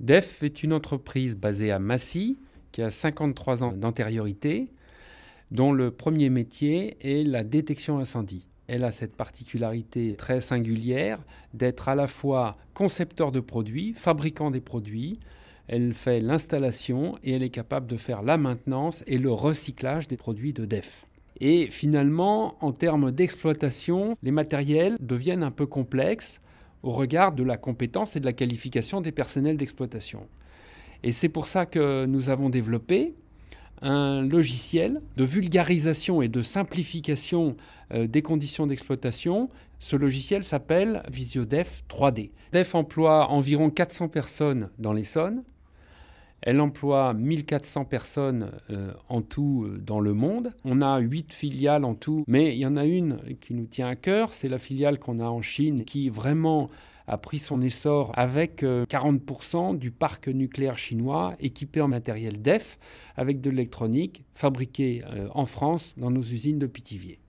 DEF est une entreprise basée à Massy qui a 53 ans d'antériorité, dont le premier métier est la détection incendie. Elle a cette particularité très singulière d'être à la fois concepteur de produits, fabricant des produits, elle fait l'installation et elle est capable de faire la maintenance et le recyclage des produits de DEF. Et finalement, en termes d'exploitation, les matériels deviennent un peu complexes au regard de la compétence et de la qualification des personnels d'exploitation. Et c'est pour ça que nous avons développé un logiciel de vulgarisation et de simplification euh, des conditions d'exploitation. Ce logiciel s'appelle VisioDef 3D. Def emploie environ 400 personnes dans l'Essonne elle emploie 1400 personnes euh, en tout euh, dans le monde. On a 8 filiales en tout, mais il y en a une qui nous tient à cœur, c'est la filiale qu'on a en Chine qui vraiment a pris son essor avec 40% euh, du parc nucléaire chinois équipé en matériel DEF avec de l'électronique fabriquée en France dans nos usines de Pithiviers.